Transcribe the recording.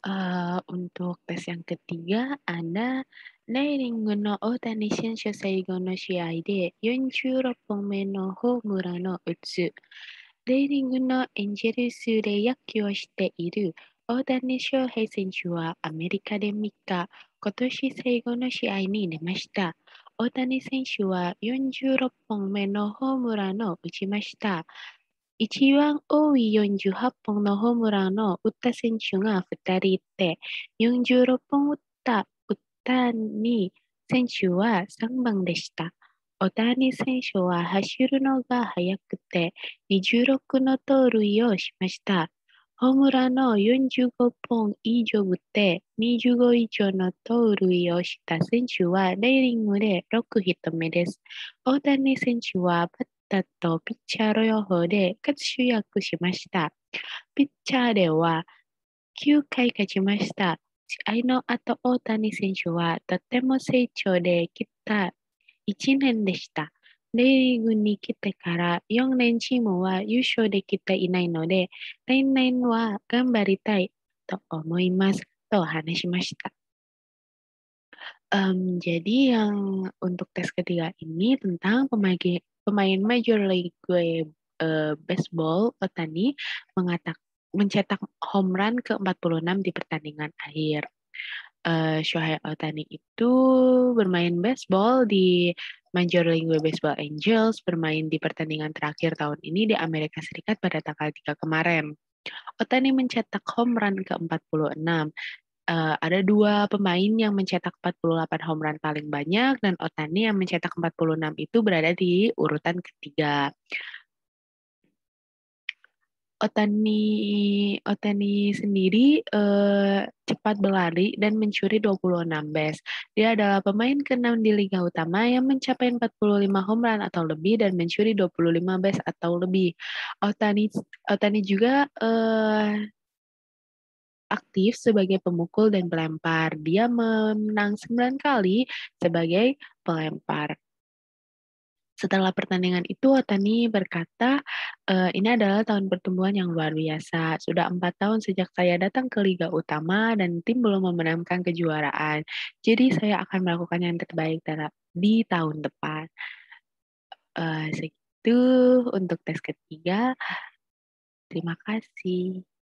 Uh, untuk tes yang ketiga, Ana n a r i n g u n o t a n i s i n Shoseigo no Shiai de 46本目のホームランを打つ。レイリングのエンジェルスで野球をしている大谷翔平選手はアメリカで3日、今年最後の試合に出ました。大谷選手は46本目のホームランを打ちました。一番多い48本のホームランを打った選手が2人いて、46本打ったたに選手は3番でした。大谷選手は走るのが速くて26の盗塁をしました。ホームランの45本以上打って25以上の盗塁をした選手はレーリングで6人目です。大谷選手はバッとピッチャーの予報で勝つ主役しました。ピッチャーでは9回勝ちました。試合の後、大谷選手はとても成長できた1年でした。レイリグに来てから4年チームは優勝できていないので、来年は頑張りたいと思いますと話しました。Um, jadi yang untuk tes ketiga ini tentang pemagi pemain Major League uh, baseball Otani mengatak mencetak home run ke-46 di pertandingan akhir. Uh, Shohei Otani itu bermain baseball di Major League Baseball Angels bermain di pertandingan terakhir tahun ini di Amerika Serikat pada tanggal 3 kemarin. Otani mencetak home run ke-46 uh, ada dua pemain yang mencetak 48 home run paling banyak dan Otani yang mencetak 46 itu berada di urutan ketiga. Otani Otani sendiri uh, cepat berlari dan mencuri 26 base. Dia adalah pemain ke-6 di liga utama yang mencapai 45 home run atau lebih dan mencuri 25 base atau lebih. Otani Otani juga uh, aktif sebagai pemukul dan pelempar. Dia menang 9 kali sebagai pelempar. Setelah pertandingan itu, Otani berkata, e, ini adalah tahun pertumbuhan yang luar biasa. Sudah empat tahun sejak saya datang ke Liga Utama dan tim belum memenangkan kejuaraan. Jadi saya akan melakukan yang terbaik di tahun depan. E, segitu untuk tes ketiga. Terima kasih.